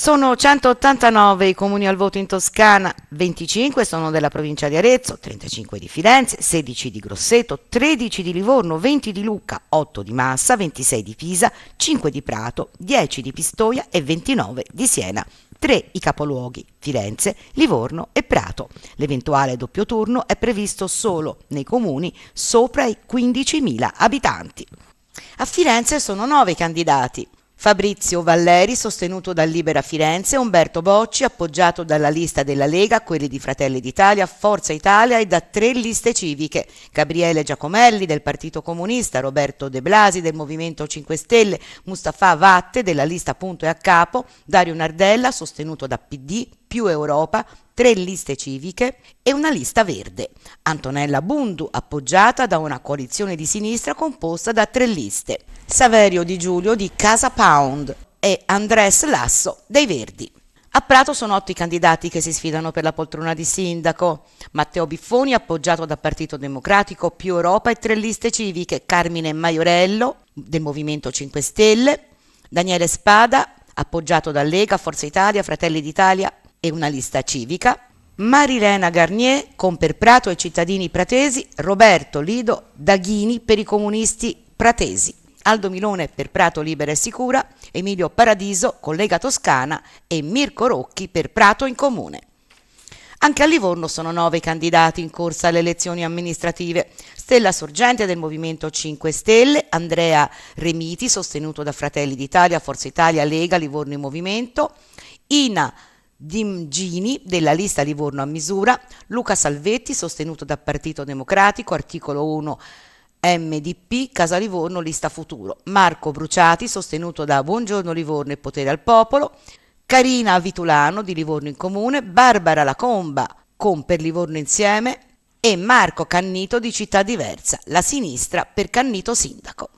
Sono 189 i comuni al voto in Toscana, 25 sono della provincia di Arezzo, 35 di Firenze, 16 di Grosseto, 13 di Livorno, 20 di Lucca, 8 di Massa, 26 di Pisa, 5 di Prato, 10 di Pistoia e 29 di Siena. 3 i capoluoghi, Firenze, Livorno e Prato. L'eventuale doppio turno è previsto solo nei comuni sopra i 15.000 abitanti. A Firenze sono 9 candidati, Fabrizio Valleri, sostenuto dal Libera Firenze, Umberto Bocci, appoggiato dalla lista della Lega, quelli di Fratelli d'Italia, Forza Italia e da tre liste civiche, Gabriele Giacomelli del Partito Comunista, Roberto De Blasi del Movimento 5 Stelle, Mustafa Vatte della lista Punto e a Capo, Dario Nardella, sostenuto da PD, più Europa, tre liste civiche e una lista verde. Antonella Bundu appoggiata da una coalizione di sinistra composta da tre liste. Saverio Di Giulio di Casa Pound e Andrés Lasso dei Verdi. A Prato sono otto i candidati che si sfidano per la poltrona di sindaco. Matteo Biffoni, appoggiato da Partito Democratico, più Europa e tre liste civiche. Carmine Maiorello, del Movimento 5 Stelle. Daniele Spada, appoggiato da Lega, Forza Italia, Fratelli d'Italia e una lista civica, Marilena Garnier con per Prato e cittadini pratesi, Roberto Lido Daghini per i comunisti pratesi, Aldo Milone per Prato Libera e Sicura, Emilio Paradiso, collega Toscana e Mirko Rocchi per Prato in Comune. Anche a Livorno sono nove i candidati in corsa alle elezioni amministrative. Stella Sorgente del Movimento 5 Stelle, Andrea Remiti, sostenuto da Fratelli d'Italia, Forza Italia, Lega, Livorno in Movimento, Ina Dim Gini della lista Livorno a misura, Luca Salvetti sostenuto da Partito Democratico, articolo 1 MDP, Casa Livorno, lista futuro, Marco Bruciati sostenuto da Buongiorno Livorno e Potere al Popolo, Carina Vitulano di Livorno in Comune, Barbara Lacomba con Per Livorno Insieme e Marco Cannito di Città Diversa, la sinistra per Cannito Sindaco.